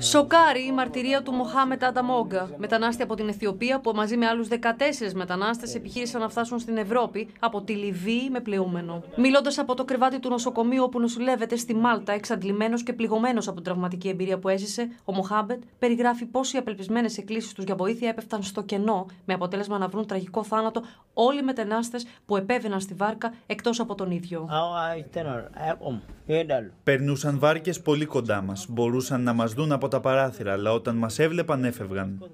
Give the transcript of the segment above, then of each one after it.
Σοκάρει η μαρτυρία του Μοχάμετ Ανταμόγκα, μετανάστη από την Αιθιοπία, που μαζί με άλλους 14 μετανάστες επιχείρησαν να φτάσουν στην Ευρώπη από τη Λιβύη με πλεούμενο. Μιλώντας από το κρεβάτι του νοσοκομείου όπου νοσηλεύεται στη Μάλτα, εξαντλημένος και πληγωμένος από την τραυματική εμπειρία που έζησε, ο Μοχάμετ περιγράφει πώ οι απελπισμένες εκκλήσεις τους για βοήθεια έπεφταν στο κενό, με αποτέλεσμα να βρουν τραγικό θάνατο όλοι οι μετανάστες που επέβαιναν στη βάρκα εκτός από τον ίδιο. Περνούσαν βάρκες πολύ κοντά μας. Μπορούσαν να μας δουν από τα παράθυρα, αλλά όταν μας έβλεπαν έφευγαν.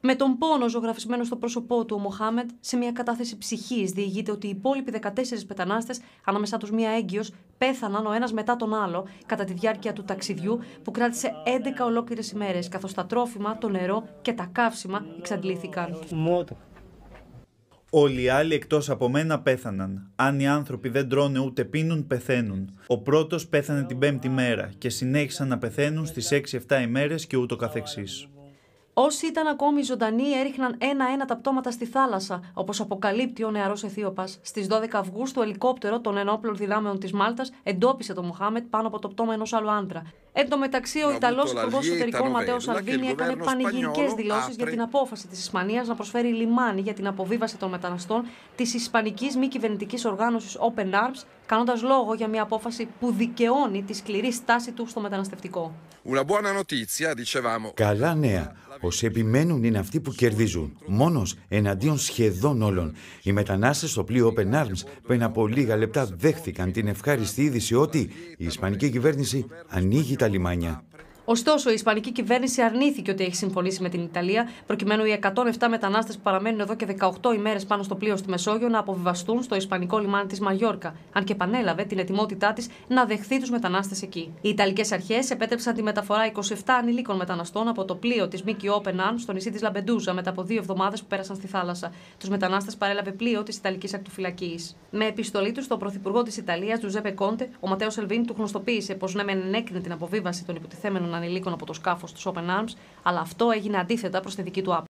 Με τον πόνο ζωγραφισμένο στο πρόσωπό του, ο Μοχάμετ, σε μια κατάθεση ψυχής, διηγείται ότι οι υπόλοιποι 14 μετανάστες, ανάμεσά τους μία έγκυος, πέθαναν ο ένας μετά τον άλλο κατά τη διάρκεια του ταξιδιού που κράτησε 11 ολόκληρες ημέρες, καθώς τα τρόφιμα, το νερό και τα καύσιμα εξαντλήθηκαν. Όλοι οι άλλοι εκτός από μένα πέθαναν. Αν οι άνθρωποι δεν τρώνε ούτε πίνουν, πεθαίνουν. Ο πρώτος πέθανε την πέμπτη μέρα και συνέχισαν να πεθαίνουν στις 6-7 ημέρες και ούτω καθεξής. Όσοι ήταν ακόμη ζωντανοί έριχναν ένα-ένα τα πτώματα στη θάλασσα, όπως αποκαλύπτει ο νεαρός Αιθίωπας. Στις 12 Αυγούστου, το ελικόπτερο των ενόπλων δυνάμεων της Μάλτας εντόπισε τον Μουχάμετ πάνω από το πτώμα ενός άλλου άντρα. Εν τω μεταξύ, ο Ιταλό Υπουργό Εσωτερικών Ματέο Σαλβίνη έκανε πανηγυρικές δηλώσεις για την απόφαση της Ισπανίας να προσφέρει λιμάνι για την αποβίβαση των μεταναστών της Ισπανικής μη κυβερνητικής οργάνωσης Open Arms, κάνοντας λόγο για μια απόφαση που δικαιώνει τη σκληρή στάση του στο μεταναστευτικό. Καλά νέα. Όσοι επιμένουν είναι αυτοί που κερδίζουν. Μόνος εναντίον σχεδόν όλων. Οι μετανάστες στο πλοίο Open Arms πριν από λίγα λεπτά δέχθηκαν την ευχάριστη είδηση ότι η Ισπανική κυβέρνηση ανοίγει τα Alemania, Ωστόσο, η Ισπανική κυβέρνηση αρνήθηκε ότι έχει συμφωνήσει με την Ιταλία, προκειμένου οι 107 μετανάστες που παραμένουν εδώ και 18 ημέρες πάνω στο πλοίο στη Μεσόγειο να αποβιβαστούν στο Ισπανικό λιμάνι της Μαγιόρκα, αν και επανέλαβε την ετοιμότητά της να δεχθεί τους μετανάστες εκεί. Οι Ιταλικές αρχές επέτρεψαν τη μεταφορά 27 ανηλίκων μεταναστών από το πλοίο της Όπεν Αν στο νησί της Λαμπεντούζα μετά από δύο εβδομάδες που πέρασαν στη θάλασσα. Τους μετανάστες παρέλαβε πλοίο της Ιταλικής Ακτοφυλακής. Με επιστολή τους στον Πρωθυπουργό της Ιταλίας, Τζουζέπε Κόντε, ο Ματέος Ελβίν του γνωστοποίησε πως ναι, μεν την αποβίβαση των υποτιθέμενων ανηλίκων από το σκάφος του Open Arms, αλλά αυτό έγινε αντίθετα προς τη δική του άποψη.